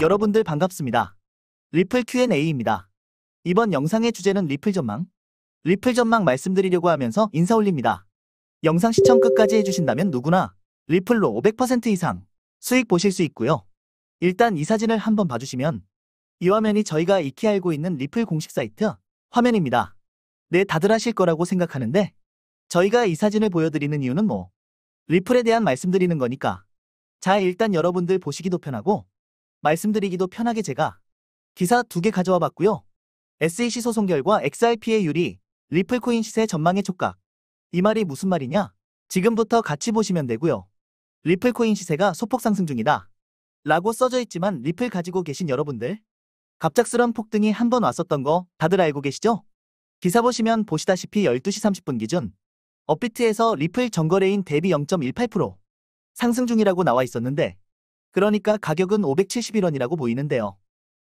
여러분들 반갑습니다. 리플 Q&A입니다. 이번 영상의 주제는 리플 전망, 리플 전망 말씀드리려고 하면서 인사 올립니다. 영상 시청 끝까지 해주신다면 누구나 리플로 500% 이상 수익 보실 수 있고요. 일단 이 사진을 한번 봐주시면 이 화면이 저희가 익히 알고 있는 리플 공식 사이트 화면입니다. 네, 다들 하실 거라고 생각하는데 저희가 이 사진을 보여드리는 이유는 뭐 리플에 대한 말씀드리는 거니까 자, 일단 여러분들 보시기도 편하고 말씀드리기도 편하게 제가 기사 두 개 가져와 봤고요. SEC 소송 결과 XRP의 유리, 리플코인 시세 전망의 촉각. 이 말이 무슨 말이냐? 지금부터 같이 보시면 되고요. 리플코인 시세가 소폭 상승 중이다. 라고 써져 있지만 리플 가지고 계신 여러분들 갑작스런 폭등이 한 번 왔었던 거 다들 알고 계시죠? 기사 보시면 보시다시피 12시 30분 기준 업비트에서 리플 전거래인 대비 0.18% 상승 중이라고 나와 있었는데 그러니까 가격은 571원이라고 보이는데요.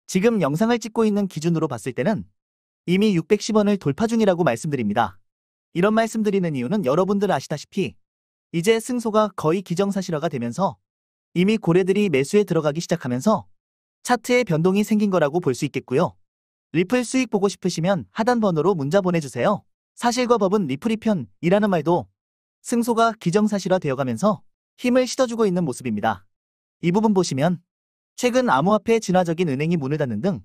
지금 영상을 찍고 있는 기준으로 봤을 때는 이미 610원을 돌파 중이라고 말씀드립니다. 이런 말씀드리는 이유는 여러분들 아시다시피 이제 승소가 거의 기정사실화가 되면서 이미 고래들이 매수에 들어가기 시작하면서 차트에 변동이 생긴 거라고 볼 수 있겠고요. 리플 수익 보고 싶으시면 하단 번호로 문자 보내주세요. 사실과 법은 리플이 편이라는 말도 승소가 기정사실화 되어가면서 힘을 실어주고 있는 모습입니다. 이 부분 보시면 최근 암호화폐 진화적인 은행이 문을 닫는 등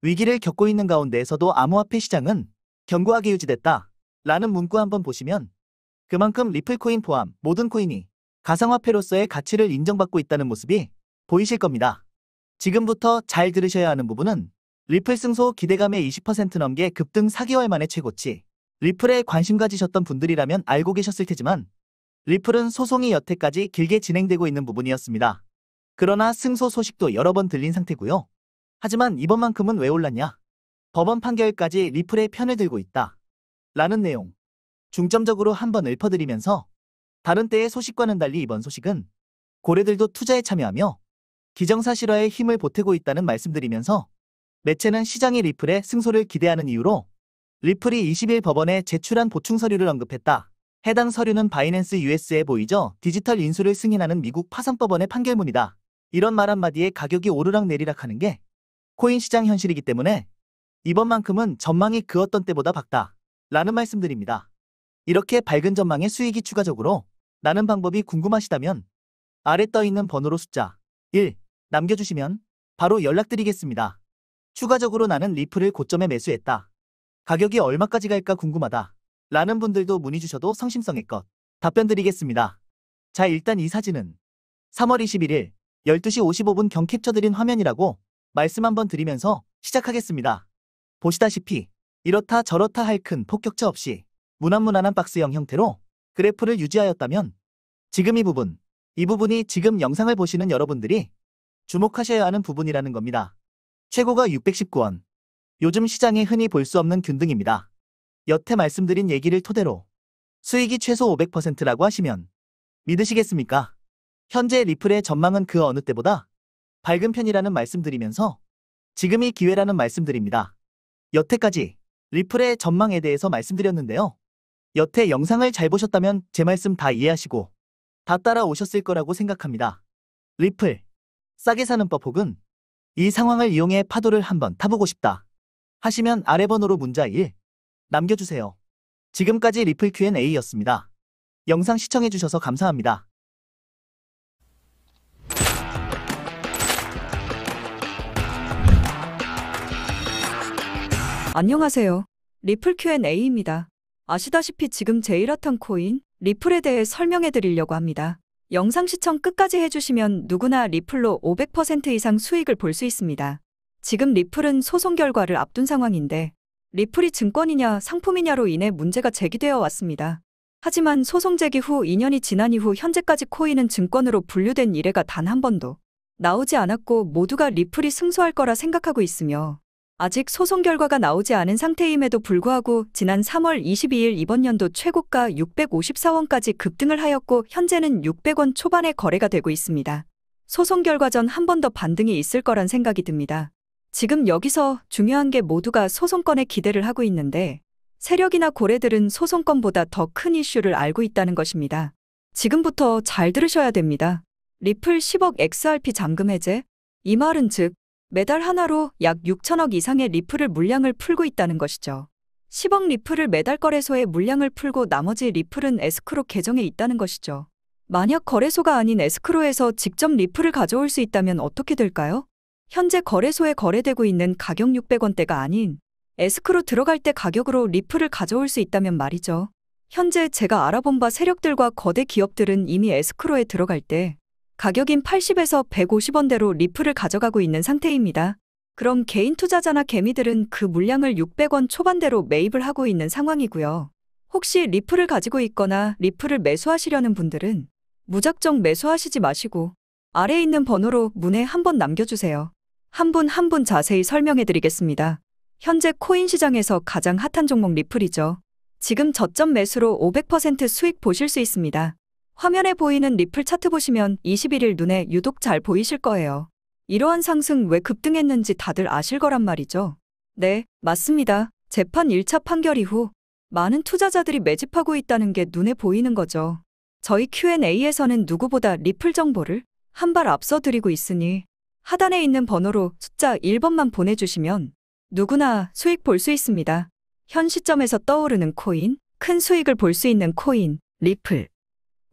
위기를 겪고 있는 가운데에서도 암호화폐 시장은 견고하게 유지됐다 라는 문구 한번 보시면 그만큼 리플코인 포함 모든 코인이 가상화폐로서의 가치를 인정받고 있다는 모습이 보이실 겁니다. 지금부터 잘 들으셔야 하는 부분은 리플 승소 기대감의 20% 넘게 급등 4개월 만에 최고치 리플에 관심 가지셨던 분들이라면 알고 계셨을 테지만 리플은 소송이 여태까지 길게 진행되고 있는 부분이었습니다. 그러나 승소 소식도 여러 번 들린 상태고요. 하지만 이번만큼은 왜 올랐냐? 법원 판결까지 리플의 편을 들고 있다. 라는 내용. 중점적으로 한번 읊어드리면서 다른 때의 소식과는 달리 이번 소식은 고래들도 투자에 참여하며 기정사실화에 힘을 보태고 있다는 말씀드리면서 매체는 시장이 리플의 승소를 기대하는 이유로 리플이 20일 법원에 제출한 보충 서류를 언급했다. 해당 서류는 바이낸스 US에 보이죠 디지털 인수를 승인하는 미국 파산법원의 판결문이다. 이런 말 한마디에 가격이 오르락내리락 하는 게 코인 시장 현실이기 때문에 이번만큼은 전망이 그 어떤 때보다 밝다 라는 말씀드립니다. 이렇게 밝은 전망에 수익이 추가적으로 나는 방법이 궁금하시다면 아래 떠있는 번호로 숫자 1 남겨주시면 바로 연락드리겠습니다. 추가적으로 나는 리플을 고점에 매수했다. 가격이 얼마까지 갈까 궁금하다. 라는 분들도 문의 주셔도 성심성의껏 답변 드리겠습니다. 자 일단 이 사진은 3월 21일 12시 55분 경 캡처드린 화면이라고 말씀 한번 드리면서 시작하겠습니다. 보시다시피 이렇다 저렇다 할 큰 폭격자 없이 무난무난한 박스형 형태로 그래프를 유지하였다면 지금 이 부분, 이 부분이 지금 영상을 보시는 여러분들이 주목하셔야 하는 부분이라는 겁니다. 최고가 619원. 요즘 시장에 흔히 볼 수 없는 균등입니다. 여태 말씀드린 얘기를 토대로 수익이 최소 500%라고 하시면 믿으시겠습니까? 현재 리플의 전망은 그 어느 때보다 밝은 편이라는 말씀드리면서 지금이 기회라는 말씀드립니다. 여태까지 리플의 전망에 대해서 말씀드렸는데요. 여태 영상을 잘 보셨다면 제 말씀 다 이해하시고 다 따라오셨을 거라고 생각합니다. 리플, 싸게 사는 법 혹은 이 상황을 이용해 파도를 한번 타보고 싶다 하시면 아래 번호로 문자 1 남겨주세요. 지금까지 리플 Q&A였습니다. 영상 시청해주셔서 감사합니다. 안녕하세요. 리플 Q&A입니다. 아시다시피 지금 제일 핫한 코인, 리플에 대해 설명해 드리려고 합니다. 영상 시청 끝까지 해주시면 누구나 리플로 500% 이상 수익을 볼 수 있습니다. 지금 리플은 소송 결과를 앞둔 상황인데 리플이 증권이냐 상품이냐로 인해 문제가 제기되어 왔습니다. 하지만 소송 제기 후 2년이 지난 이후 현재까지 코인은 증권으로 분류된 이래가 단 한 번도 나오지 않았고 모두가 리플이 승소할 거라 생각하고 있으며 아직 소송 결과가 나오지 않은 상태임에도 불구하고 지난 3월 22일 이번 연도 최고가 654원까지 급등을 하였고 현재는 600원 초반에 거래가 되고 있습니다. 소송 결과 전 한 번 더 반등이 있을 거란 생각이 듭니다. 지금 여기서 중요한 게 모두가 소송권에 기대를 하고 있는데 세력이나 고래들은 소송권보다 더 큰 이슈를 알고 있다는 것입니다. 지금부터 잘 들으셔야 됩니다. 리플 10억 XRP 잠금 해제? 이 말은 즉 매달 하나로 약 6천억 이상의 리플을 물량을 풀고 있다는 것이죠. 10억 리플을 매달 거래소에 물량을 풀고 나머지 리플은 에스크로 계정에 있다는 것이죠. 만약 거래소가 아닌 에스크로에서 직접 리플을 가져올 수 있다면 어떻게 될까요? 현재 거래소에 거래되고 있는 가격 600원대가 아닌 에스크로 들어갈 때 가격으로 리플을 가져올 수 있다면 말이죠. 현재 제가 알아본 바 세력들과 거대 기업들은 이미 에스크로에 들어갈 때 가격인 80에서 150원대로 리플을 가져가고 있는 상태입니다. 그럼 개인 투자자나 개미들은 그 물량을 600원 초반대로 매입을 하고 있는 상황이고요. 혹시 리플을 가지고 있거나 리플을 매수하시려는 분들은 무작정 매수하시지 마시고 아래에 있는 번호로 문에 한번 남겨주세요. 한 분 한 분 자세히 설명해드리겠습니다. 현재 코인 시장에서 가장 핫한 종목 리플이죠. 지금 저점 매수로 500% 수익 보실 수 있습니다. 화면에 보이는 리플 차트 보시면 21일 눈에 유독 잘 보이실 거예요. 이러한 상승 왜 급등했는지 다들 아실 거란 말이죠. 네, 맞습니다. 재판 1차 판결 이후 많은 투자자들이 매집하고 있다는 게 눈에 보이는 거죠. 저희 Q&A에서는 누구보다 리플 정보를 한 발 앞서 드리고 있으니 하단에 있는 번호로 숫자 1번만 보내주시면 누구나 수익 볼 수 있습니다. 현 시점에서 떠오르는 코인, 큰 수익을 볼 수 있는 코인, 리플.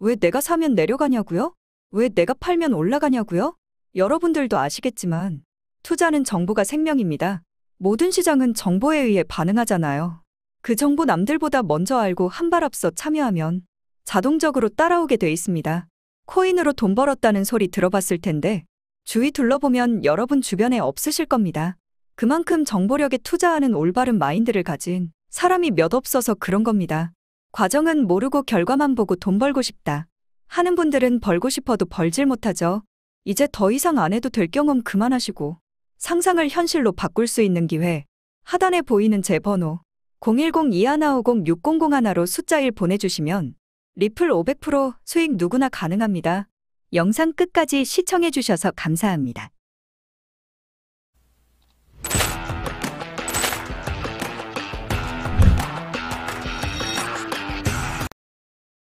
왜 내가 사면 내려가냐고요? 왜 내가 팔면 올라가냐고요? 여러분들도 아시겠지만 투자는 정보가 생명입니다. 모든 시장은 정보에 의해 반응하잖아요. 그 정보 남들보다 먼저 알고 한 발 앞서 참여하면 자동적으로 따라오게 돼 있습니다. 코인으로 돈 벌었다는 소리 들어봤을 텐데 주위 둘러보면 여러분 주변에 없으실 겁니다. 그만큼 정보력에 투자하는 올바른 마인드를 가진 사람이 몇 없어서 그런 겁니다. 과정은 모르고 결과만 보고 돈 벌고 싶다. 하는 분들은 벌고 싶어도 벌질 못하죠. 이제 더 이상 안 해도 될 경험 그만하시고 상상을 현실로 바꿀 수 있는 기회. 하단에 보이는 제 번호 010-2150-6001로 숫자 1 보내주시면 리플 500% 수익 누구나 가능합니다. 영상 끝까지 시청해주셔서 감사합니다.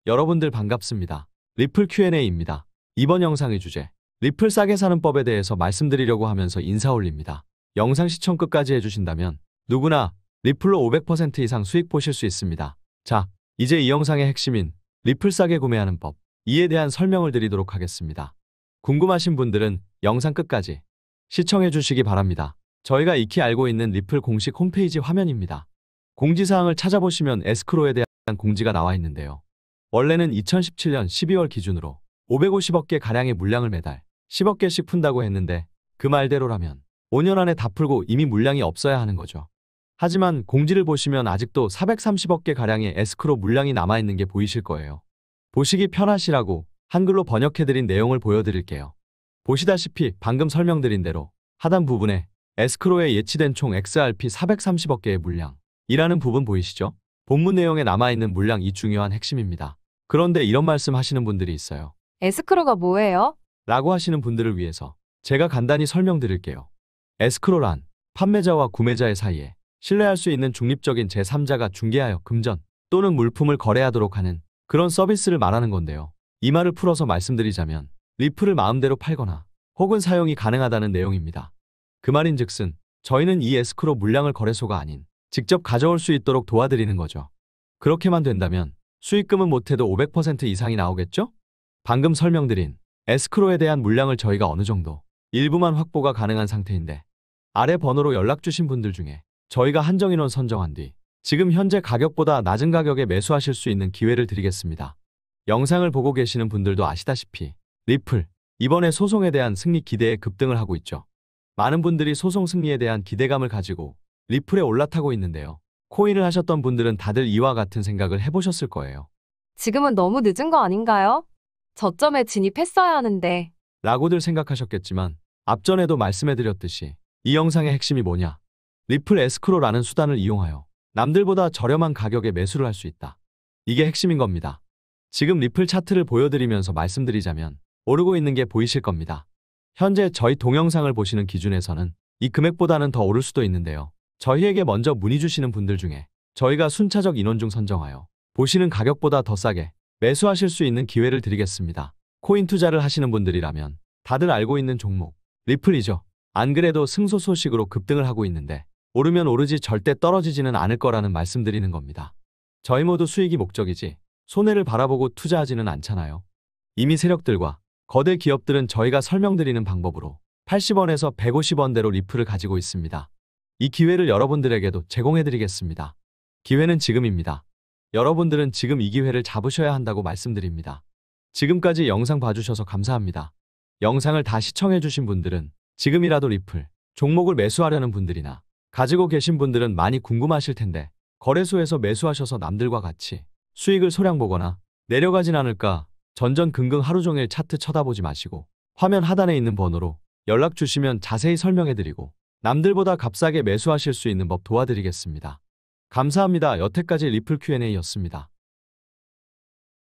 여러분들 반갑습니다. 리플 Q&A입니다. 이번 영상의 주제, 리플 싸게 사는 법에 대해서 말씀드리려고 하면서 인사 올립니다. 영상 시청 끝까지 해주신다면 누구나 리플로 500% 이상 수익 보실 수 있습니다. 자, 이제 이 영상의 핵심인 리플 싸게 구매하는 법, 이에 대한 설명을 드리도록 하겠습니다. 궁금하신 분들은 영상 끝까지 시청해 주시기 바랍니다. 저희가 익히 알고 있는 리플 공식 홈페이지 화면입니다. 공지사항을 찾아보시면 에스크로에 대한 공지가 나와 있는데요. 원래는 2017년 12월 기준으로 550억 개 가량의 물량을 매달 10억 개씩 푼다고 했는데 그 말대로라면 5년 안에 다 풀고 이미 물량이 없어야 하는 거죠. 하지만 공지를 보시면 아직도 430억 개 가량의 에스크로 물량이 남아있는 게 보이실 거예요. 보시기 편하시라고 한글로 번역해드린 내용을 보여드릴게요. 보시다시피 방금 설명드린 대로 하단 부분에 에스크로에 예치된 총 XRP 430억 개의 물량이라는 부분 보이시죠? 본문 내용에 남아있는 물량이 중요한 핵심입니다. 그런데 이런 말씀 하시는 분들이 있어요. 에스크로가 뭐예요? 라고 하시는 분들을 위해서 제가 간단히 설명드릴게요. 에스크로란 판매자와 구매자의 사이에 신뢰할 수 있는 중립적인 제3자가 중개하여 금전 또는 물품을 거래하도록 하는 그런 서비스를 말하는 건데요. 이 말을 풀어서 말씀드리자면 리플을 마음대로 팔거나 혹은 사용이 가능하다는 내용입니다. 그 말인즉슨 저희는 이 에스크로 물량을 거래소가 아닌 직접 가져올 수 있도록 도와드리는 거죠. 그렇게만 된다면 수익금은 못해도 500% 이상이 나오겠죠? 방금 설명드린 에스크로에 대한 물량을 저희가 어느 정도 일부만 확보가 가능한 상태인데 아래 번호로 연락 주신 분들 중에 저희가 한정인원 선정한 뒤 지금 현재 가격보다 낮은 가격에 매수하실 수 있는 기회를 드리겠습니다. 영상을 보고 계시는 분들도 아시다시피 리플 이번에 소송에 대한 승리 기대에 급등을 하고 있죠. 많은 분들이 소송 승리에 대한 기대감을 가지고 리플에 올라타고 있는데요. 코인을 하셨던 분들은 다들 이와 같은 생각을 해보셨을 거예요. 지금은 너무 늦은 거 아닌가요? 저점에 진입했어야 하는데. 라고들 생각하셨겠지만 앞전에도 말씀해드렸듯이 이 영상의 핵심이 뭐냐? 리플 에스크로라는 수단을 이용하여 남들보다 저렴한 가격에 매수를 할 수 있다. 이게 핵심인 겁니다. 지금 리플 차트를 보여드리면서 말씀드리자면 오르고 있는 게 보이실 겁니다. 현재 저희 동영상을 보시는 기준에서는 이 금액보다는 더 오를 수도 있는데요. 저희에게 먼저 문의 주시는 분들 중에 저희가 순차적 인원 중 선정하여 보시는 가격보다 더 싸게 매수하실 수 있는 기회를 드리겠습니다. 코인 투자를 하시는 분들이라면 다들 알고 있는 종목, 리플이죠. 안 그래도 승소 소식으로 급등을 하고 있는데 오르면 오르지 절대 떨어지지는 않을 거라는 말씀드리는 겁니다. 저희 모두 수익이 목적이지 손해를 바라보고 투자하지는 않잖아요. 이미 세력들과 거대 기업들은 저희가 설명드리는 방법으로 80원에서 150원대로 리플을 가지고 있습니다. 이 기회를 여러분들에게도 제공해드리겠습니다. 기회는 지금입니다. 여러분들은 지금 이 기회를 잡으셔야 한다고 말씀드립니다. 지금까지 영상 봐주셔서 감사합니다. 영상을 다 시청해주신 분들은 지금이라도 리플, 종목을 매수하려는 분들이나 가지고 계신 분들은 많이 궁금하실 텐데 거래소에서 매수하셔서 남들과 같이 수익을 소량 보거나 내려가진 않을까 전전긍긍 하루 종일 차트 쳐다보지 마시고 화면 하단에 있는 번호로 연락 주시면 자세히 설명해드리고 남들보다 값싸게 매수하실 수 있는 법 도와드리겠습니다. 감사합니다. 여태까지 리플 Q&A였습니다.